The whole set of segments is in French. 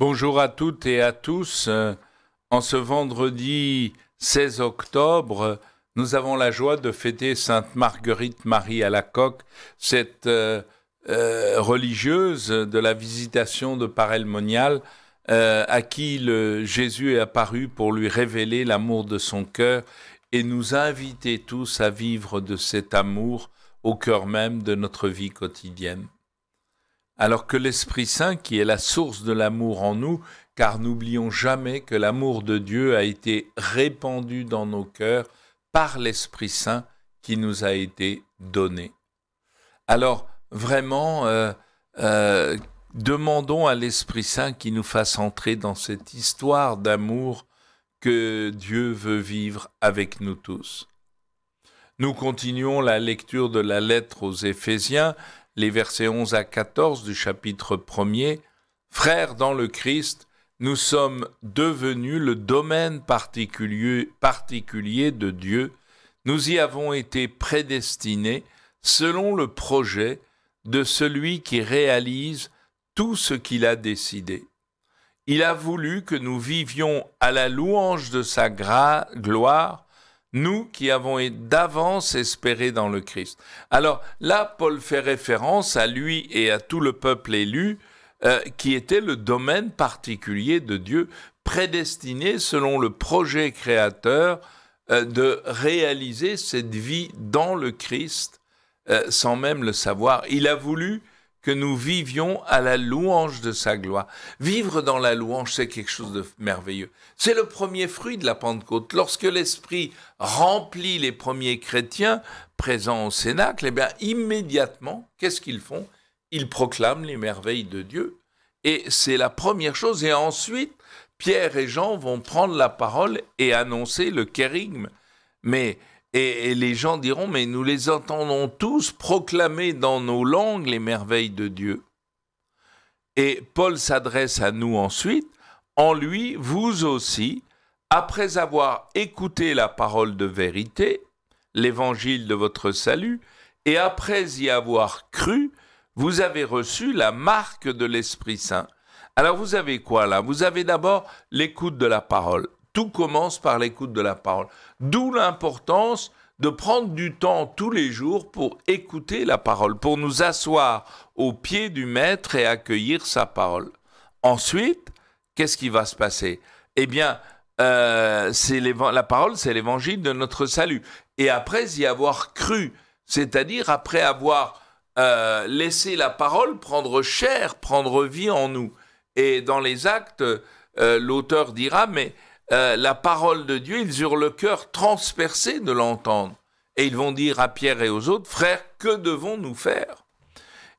Bonjour à toutes et à tous. Euh, en ce vendredi 16 octobre, nous avons la joie de fêter Sainte Marguerite Marie à la coque, cette euh, euh, religieuse de la visitation de Parelmonial, Monial, à qui le Jésus est apparu pour lui révéler l'amour de son cœur et nous inviter tous à vivre de cet amour au cœur même de notre vie quotidienne alors que l'Esprit Saint, qui est la source de l'amour en nous, car n'oublions jamais que l'amour de Dieu a été répandu dans nos cœurs par l'Esprit Saint qui nous a été donné. Alors vraiment, euh, euh, demandons à l'Esprit Saint qui nous fasse entrer dans cette histoire d'amour que Dieu veut vivre avec nous tous. Nous continuons la lecture de la lettre aux Éphésiens les versets 11 à 14 du chapitre 1er, Frères dans le Christ, nous sommes devenus le domaine particulier, de Dieu, nous y avons été prédestinés selon le projet de celui qui réalise tout ce qu'il a décidé. Il a voulu que nous vivions à la louange de sa gloire nous qui avons d'avance espéré dans le Christ. Alors là, Paul fait référence à lui et à tout le peuple élu, euh, qui était le domaine particulier de Dieu, prédestiné selon le projet créateur euh, de réaliser cette vie dans le Christ euh, sans même le savoir. Il a voulu que nous vivions à la louange de sa gloire. Vivre dans la louange, c'est quelque chose de merveilleux. C'est le premier fruit de la Pentecôte. Lorsque l'Esprit remplit les premiers chrétiens présents au Cénacle, eh bien, immédiatement, qu'est-ce qu'ils font Ils proclament les merveilles de Dieu. Et c'est la première chose. Et ensuite, Pierre et Jean vont prendre la parole et annoncer le kérigme. Mais et, les gens diront, mais nous les entendons tous proclamer dans nos langues les merveilles de Dieu. Et Paul s'adresse à nous ensuite, en lui, vous aussi, après avoir écouté la parole de vérité, l'évangile de votre salut, et après y avoir cru, vous avez reçu la marque de l'Esprit Saint. Alors vous avez quoi là Vous avez d'abord l'écoute de la parole. Tout commence par l'écoute de la parole. D'où l'importance de prendre du temps tous les jours pour écouter la parole, pour nous asseoir au pied du Maître et accueillir sa parole. Ensuite, qu'est-ce qui va se passer Eh bien, euh, la parole, c'est l'évangile de notre salut. Et après y avoir cru, c'est-à-dire après avoir euh, laissé la parole prendre chair, prendre vie en nous. Et dans les actes, euh, l'auteur dira, mais euh, la parole de Dieu, ils eurent le cœur transpercé de l'entendre. Et ils vont dire à Pierre et aux autres, frères, que devons-nous faire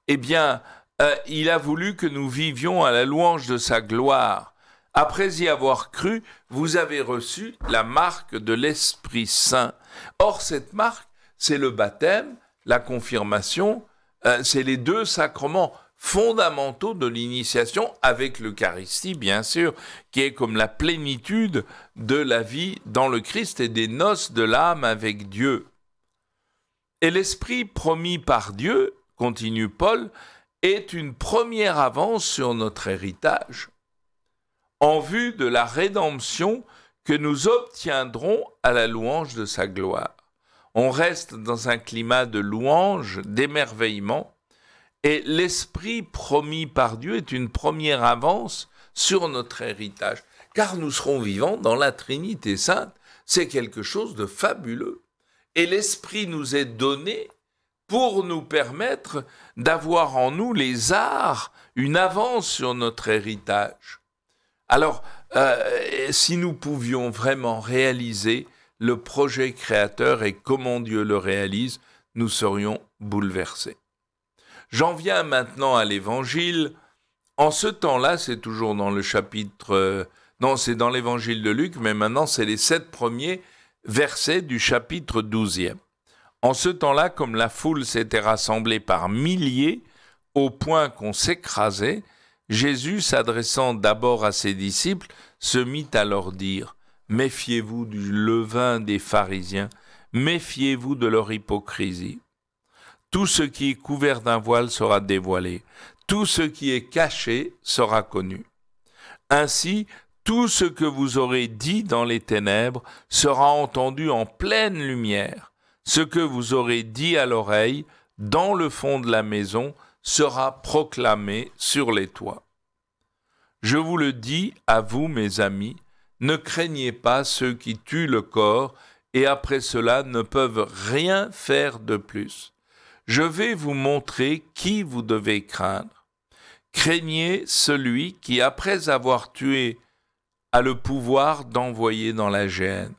Eh bien, euh, il a voulu que nous vivions à la louange de sa gloire. Après y avoir cru, vous avez reçu la marque de l'Esprit Saint. Or, cette marque, c'est le baptême, la confirmation, euh, c'est les deux sacrements fondamentaux de l'initiation, avec l'Eucharistie bien sûr, qui est comme la plénitude de la vie dans le Christ et des noces de l'âme avec Dieu. Et l'Esprit promis par Dieu, continue Paul, est une première avance sur notre héritage, en vue de la rédemption que nous obtiendrons à la louange de sa gloire. On reste dans un climat de louange, d'émerveillement, et l'esprit promis par Dieu est une première avance sur notre héritage, car nous serons vivants dans la Trinité sainte. C'est quelque chose de fabuleux. Et l'esprit nous est donné pour nous permettre d'avoir en nous les arts, une avance sur notre héritage. Alors, euh, si nous pouvions vraiment réaliser le projet créateur et comment Dieu le réalise, nous serions bouleversés. J'en viens maintenant à l'évangile. En ce temps-là, c'est toujours dans le chapitre, euh, non, c'est dans l'évangile de Luc, mais maintenant c'est les sept premiers versets du chapitre douzième. « En ce temps-là, comme la foule s'était rassemblée par milliers, au point qu'on s'écrasait, Jésus, s'adressant d'abord à ses disciples, se mit à leur dire Méfiez-vous du levain des pharisiens, méfiez-vous de leur hypocrisie. Tout ce qui est couvert d'un voile sera dévoilé. Tout ce qui est caché sera connu. Ainsi, tout ce que vous aurez dit dans les ténèbres sera entendu en pleine lumière. Ce que vous aurez dit à l'oreille, dans le fond de la maison, sera proclamé sur les toits. Je vous le dis à vous, mes amis, ne craignez pas ceux qui tuent le corps et après cela ne peuvent rien faire de plus. Je vais vous montrer qui vous devez craindre. Craignez celui qui, après avoir tué, a le pouvoir d'envoyer dans la gêne.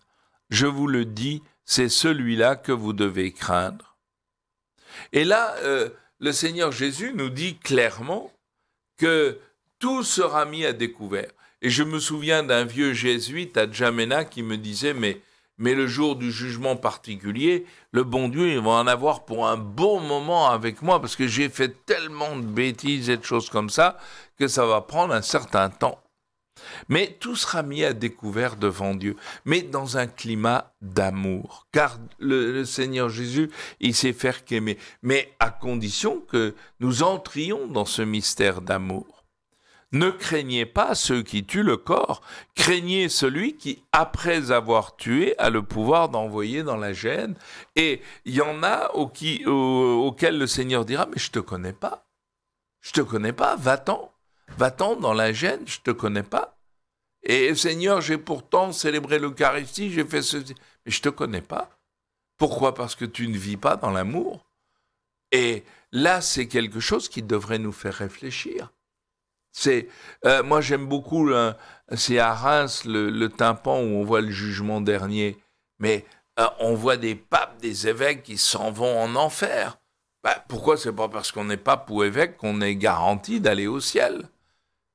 Je vous le dis, c'est celui-là que vous devez craindre. Et là, euh, le Seigneur Jésus nous dit clairement que tout sera mis à découvert. Et je me souviens d'un vieux jésuite à Djamena qui me disait, mais mais le jour du jugement particulier, le bon Dieu, il va en avoir pour un bon moment avec moi, parce que j'ai fait tellement de bêtises et de choses comme ça, que ça va prendre un certain temps. Mais tout sera mis à découvert devant Dieu, mais dans un climat d'amour, car le, Seigneur Jésus, il sait faire qu'aimer, mais à condition que nous entrions dans ce mystère d'amour. Ne craignez pas ceux qui tuent le corps, craignez celui qui, après avoir tué, a le pouvoir d'envoyer dans la gêne. Et il y en a auxquels le Seigneur dira, mais je te connais pas, je te connais pas, va-t'en, va-t'en dans la gêne, je te connais pas. Et Seigneur, j'ai pourtant célébré l'Eucharistie, j'ai fait ceci, mais je te connais pas. Pourquoi Parce que tu ne vis pas dans l'amour. Et là, c'est quelque chose qui devrait nous faire réfléchir. C'est, euh, moi j'aime beaucoup, hein, c'est à Reims le, tympan où on voit le jugement dernier, mais euh, on voit des papes, des évêques qui s'en vont en enfer. Bah, pourquoi c'est pas parce qu'on est pape ou évêque qu'on est garanti d'aller au ciel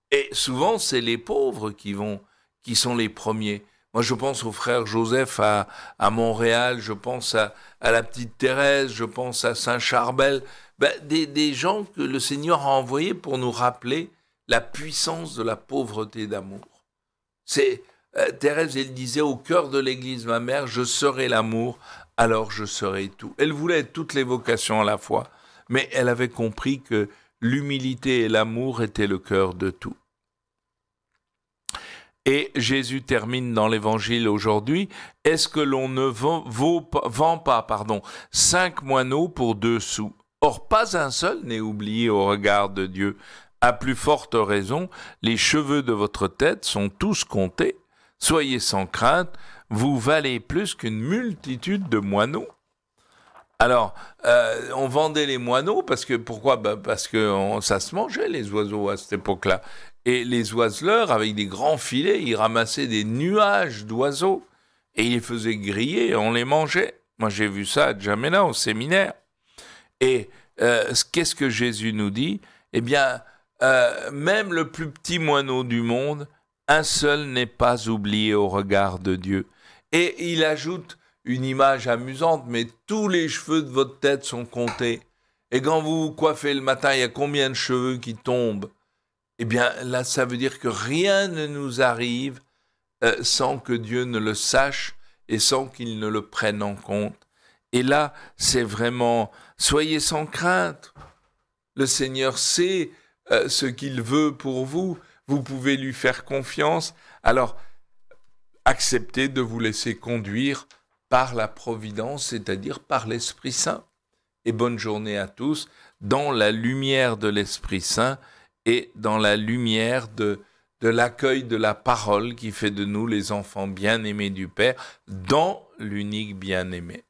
Et souvent c'est les pauvres qui vont, qui sont les premiers. Moi, je pense au frère Joseph à, à Montréal, je pense à, la petite Thérèse, je pense à Saint Charbel, bah, des, des, gens que le Seigneur a envoyés pour nous rappeler la puissance de la pauvreté d'amour. C'est euh, Thérèse, elle disait au cœur de l'Église, ma mère, je serai l'amour, alors je serai tout. Elle voulait toutes les vocations à la fois, mais elle avait compris que l'humilité et l'amour étaient le cœur de tout. Et Jésus termine dans l'évangile aujourd'hui, est-ce que l'on ne vend, pas pardon, cinq moineaux pour deux sous Or, pas un seul n'est oublié au regard de Dieu. À plus forte raison, les cheveux de votre tête sont tous comptés. Soyez sans crainte, vous valez plus qu'une multitude de moineaux. Alors, euh, on vendait les moineaux parce que pourquoi bah, Parce que ça se mangeait les oiseaux à cette époque-là. Et les oiseleurs, avec des grands filets, ils ramassaient des nuages d'oiseaux et ils les faisaient griller on les mangeait. Moi, j'ai vu ça à Djamena, au séminaire. Et euh, qu'est-ce que Jésus nous dit Eh bien, euh, même le plus petit moineau du monde, un seul n'est pas oublié au regard de Dieu. Et il ajoute une image amusante, mais tous les cheveux de votre tête sont comptés. Et quand vous vous coiffez le matin, il y a combien de cheveux qui tombent Eh bien, là, ça veut dire que rien ne nous arrive euh, sans que Dieu ne le sache et sans qu'il ne le prenne en compte. Et là, c'est vraiment, soyez sans crainte. Le Seigneur sait euh, ce qu'il veut pour vous. Vous pouvez lui faire confiance. Alors, acceptez de vous laisser conduire par la providence, c'est-à-dire par l'Esprit Saint. Et bonne journée à tous dans la lumière de l'Esprit Saint et dans la lumière de l'accueil de la parole qui fait de nous les enfants bien-aimés du Père dans l'unique bien-aimé.